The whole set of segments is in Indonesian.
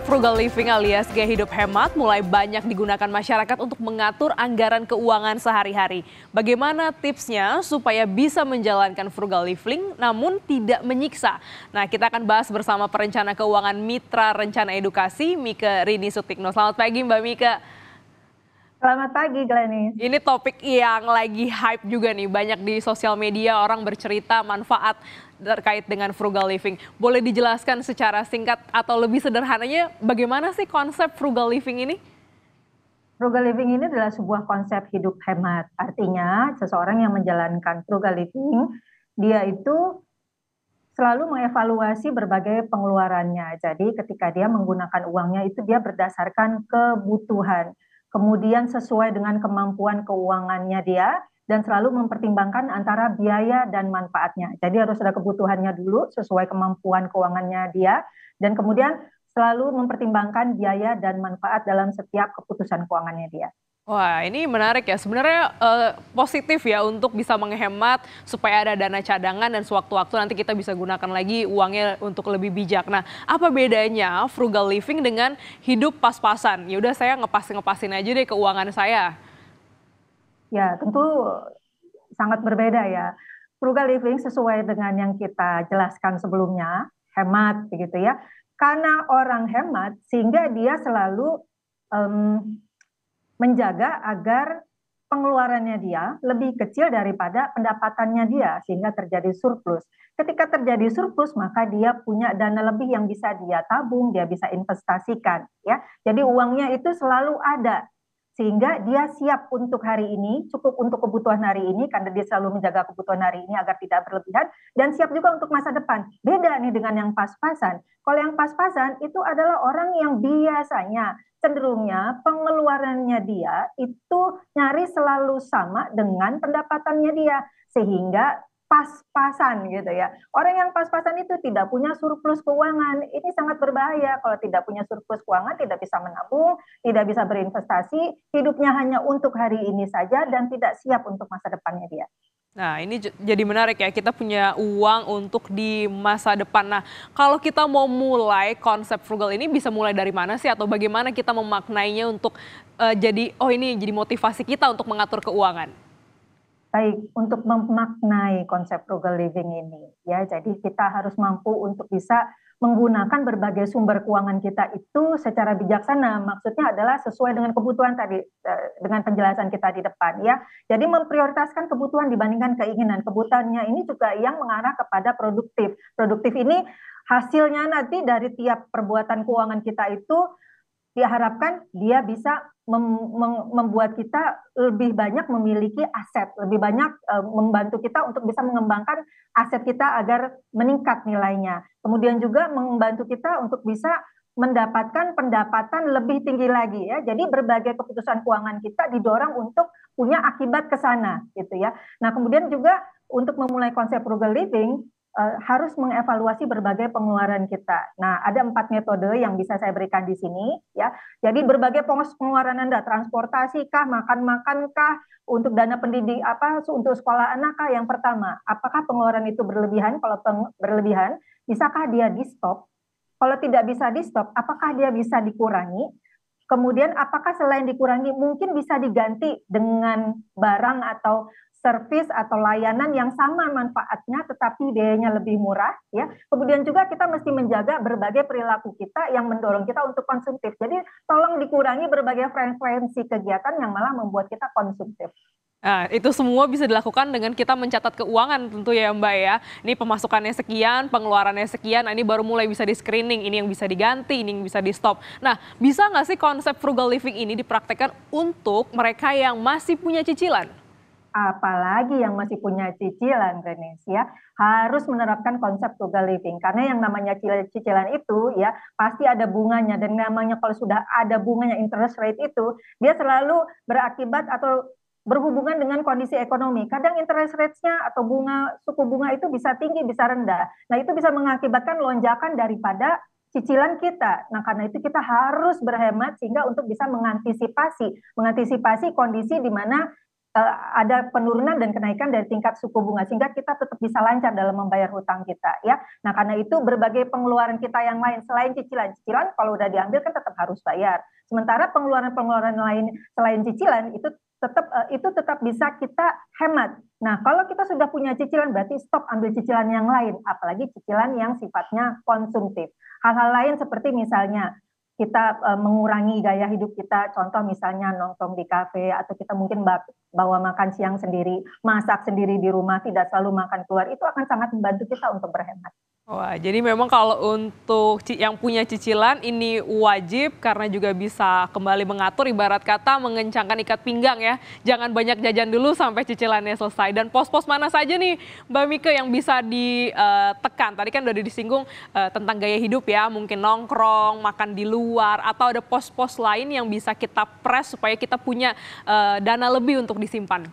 Frugal living alias gaya hidup hemat mulai banyak digunakan masyarakat untuk mengatur anggaran keuangan sehari-hari. Bagaimana tipsnya supaya bisa menjalankan frugal living namun tidak menyiksa? Nah, kita akan bahas bersama perencana keuangan Mitra Rencana Edukasi, Mika Rini Sutikno. Selamat pagi Mbak Mika. Selamat pagi Glenis. Ini topik yang lagi hype juga nih, banyak di sosial media orang bercerita manfaat terkait dengan frugal living. Boleh dijelaskan secara singkat atau lebih sederhananya bagaimana sih konsep frugal living ini? Frugal living ini adalah sebuah konsep hidup hemat. Artinya seseorang yang menjalankan frugal living, dia itu selalu mengevaluasi berbagai pengeluarannya. Jadi ketika dia menggunakan uangnya itu dia berdasarkan kebutuhan kemudian sesuai dengan kemampuan keuangannya dia, dan selalu mempertimbangkan antara biaya dan manfaatnya. Jadi harus ada kebutuhannya dulu sesuai kemampuan keuangannya dia, dan kemudian selalu mempertimbangkan biaya dan manfaat dalam setiap keputusan keuangannya dia. Wah, ini menarik ya. Sebenarnya uh, positif ya untuk bisa menghemat supaya ada dana cadangan dan sewaktu-waktu nanti kita bisa gunakan lagi uangnya untuk lebih bijak. Nah, apa bedanya frugal living dengan hidup pas-pasan? Ya udah saya ngepas-ngepasin aja deh keuangan saya. Ya, tentu sangat berbeda ya. Frugal living sesuai dengan yang kita jelaskan sebelumnya, hemat begitu ya. Karena orang hemat sehingga dia selalu um, menjaga agar pengeluarannya dia lebih kecil daripada pendapatannya dia sehingga terjadi surplus. Ketika terjadi surplus maka dia punya dana lebih yang bisa dia tabung, dia bisa investasikan ya. Jadi uangnya itu selalu ada sehingga dia siap untuk hari ini, cukup untuk kebutuhan hari ini karena dia selalu menjaga kebutuhan hari ini agar tidak berlebihan dan siap juga untuk masa depan. Beda nih dengan yang pas-pasan. Kalau yang pas-pasan itu adalah orang yang biasanya cenderungnya pengeluarannya dia itu nyaris selalu sama dengan pendapatannya dia sehingga pas-pasan gitu ya. Orang yang pas-pasan itu tidak punya surplus keuangan. Ini sangat berbahaya kalau tidak punya surplus keuangan, tidak bisa menabung, tidak bisa berinvestasi, hidupnya hanya untuk hari ini saja dan tidak siap untuk masa depannya dia. Nah, ini jadi menarik ya. Kita punya uang untuk di masa depan. Nah, kalau kita mau mulai konsep frugal ini bisa mulai dari mana sih atau bagaimana kita memaknainya untuk uh, jadi oh ini jadi motivasi kita untuk mengatur keuangan? Baik, untuk memaknai konsep frugal living ini ya. Jadi kita harus mampu untuk bisa menggunakan berbagai sumber keuangan kita itu secara bijaksana. Maksudnya adalah sesuai dengan kebutuhan tadi eh, dengan penjelasan kita di depan ya. Jadi memprioritaskan kebutuhan dibandingkan keinginan. Kebutuhannya ini juga yang mengarah kepada produktif. Produktif ini hasilnya nanti dari tiap perbuatan keuangan kita itu diharapkan dia bisa mem membuat kita lebih banyak memiliki aset, lebih banyak e, membantu kita untuk bisa mengembangkan aset kita agar meningkat nilainya. Kemudian juga membantu kita untuk bisa mendapatkan pendapatan lebih tinggi lagi ya. Jadi berbagai keputusan keuangan kita didorong untuk punya akibat ke sana gitu ya. Nah, kemudian juga untuk memulai konsep frugal living Eh, harus mengevaluasi berbagai pengeluaran kita. Nah, ada empat metode yang bisa saya berikan di sini, ya. Jadi berbagai pengeluaran anda, transportasi kah, makan makan kah, untuk dana pendidik apa, untuk sekolah anak kah. Yang pertama, apakah pengeluaran itu berlebihan? Kalau peng, berlebihan, bisakah dia di stop? Kalau tidak bisa di stop, apakah dia bisa dikurangi? Kemudian apakah selain dikurangi mungkin bisa diganti dengan barang atau service atau layanan yang sama manfaatnya tetapi biayanya lebih murah ya. Kemudian juga kita mesti menjaga berbagai perilaku kita yang mendorong kita untuk konsumtif. Jadi tolong dikurangi berbagai frekuensi kegiatan yang malah membuat kita konsumtif. Nah, itu semua bisa dilakukan dengan kita mencatat keuangan tentu ya Mbak ya. Ini pemasukannya sekian, pengeluarannya sekian, nah ini baru mulai bisa di screening, ini yang bisa diganti, ini yang bisa di stop. Nah, bisa nggak sih konsep frugal living ini dipraktekkan untuk mereka yang masih punya cicilan? apalagi yang masih punya cicilan Grenis ya harus menerapkan konsep frugal living karena yang namanya cicilan itu ya pasti ada bunganya dan namanya kalau sudah ada bunganya interest rate itu dia selalu berakibat atau berhubungan dengan kondisi ekonomi. Kadang interest rate nya atau bunga suku bunga itu bisa tinggi, bisa rendah. Nah, itu bisa mengakibatkan lonjakan daripada cicilan kita. Nah, karena itu kita harus berhemat sehingga untuk bisa mengantisipasi, mengantisipasi kondisi di mana Eh, ada penurunan dan kenaikan dari tingkat suku bunga sehingga kita tetap bisa lancar dalam membayar hutang kita ya. Nah, karena itu berbagai pengeluaran kita yang lain selain cicilan-cicilan kalau udah diambil kan tetap harus bayar. Sementara pengeluaran-pengeluaran lain selain cicilan itu tetap eh, itu tetap bisa kita hemat. Nah, kalau kita sudah punya cicilan berarti stop ambil cicilan yang lain apalagi cicilan yang sifatnya konsumtif. Hal-hal lain seperti misalnya kita eh, mengurangi gaya hidup kita, contoh misalnya nongkrong di kafe atau kita mungkin bawa makan siang sendiri, masak sendiri di rumah, tidak selalu makan keluar, itu akan sangat membantu kita untuk berhemat. Wah, jadi memang kalau untuk yang punya cicilan ini wajib karena juga bisa kembali mengatur ibarat kata mengencangkan ikat pinggang ya. Jangan banyak jajan dulu sampai cicilannya selesai. Dan pos-pos mana saja nih Mbak Mika yang bisa ditekan? Eh, Tadi kan udah disinggung eh, tentang gaya hidup ya, mungkin nongkrong, makan di luar, atau ada pos-pos lain yang bisa kita press supaya kita punya eh, dana lebih untuk disimpan.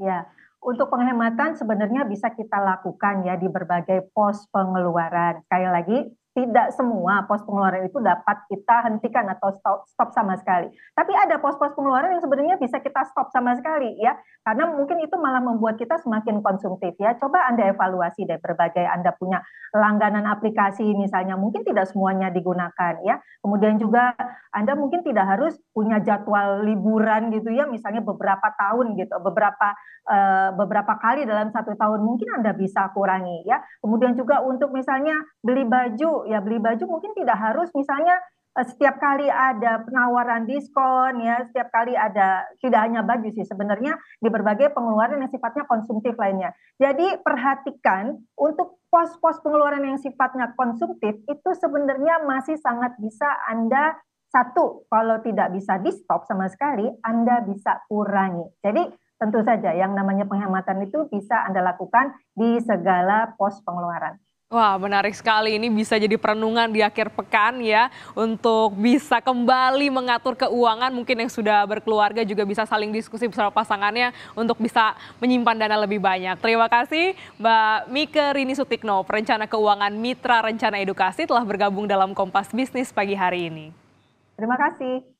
Ya, untuk penghematan sebenarnya bisa kita lakukan ya di berbagai pos pengeluaran. Kayak lagi, tidak semua pos pengeluaran itu dapat kita hentikan atau stop, stop sama sekali. Tapi ada pos-pos pengeluaran yang sebenarnya bisa kita stop sama sekali ya, karena mungkin itu malah membuat kita semakin konsumtif ya. Coba Anda evaluasi deh berbagai Anda punya langganan aplikasi misalnya mungkin tidak semuanya digunakan ya. Kemudian juga Anda mungkin tidak harus punya jadwal liburan gitu ya, misalnya beberapa tahun gitu, beberapa eh, beberapa kali dalam satu tahun mungkin Anda bisa kurangi ya. Kemudian juga untuk misalnya beli baju ya beli baju mungkin tidak harus misalnya eh, setiap kali ada penawaran diskon ya setiap kali ada tidak hanya baju sih sebenarnya di berbagai pengeluaran yang sifatnya konsumtif lainnya jadi perhatikan untuk pos-pos pengeluaran yang sifatnya konsumtif itu sebenarnya masih sangat bisa anda satu kalau tidak bisa di stop sama sekali anda bisa kurangi jadi tentu saja yang namanya penghematan itu bisa anda lakukan di segala pos pengeluaran Wah, menarik sekali. Ini bisa jadi perenungan di akhir pekan ya untuk bisa kembali mengatur keuangan. Mungkin yang sudah berkeluarga juga bisa saling diskusi bersama pasangannya untuk bisa menyimpan dana lebih banyak. Terima kasih Mbak Mika Rini Sutikno, perencana keuangan Mitra Rencana Edukasi telah bergabung dalam Kompas Bisnis pagi hari ini. Terima kasih.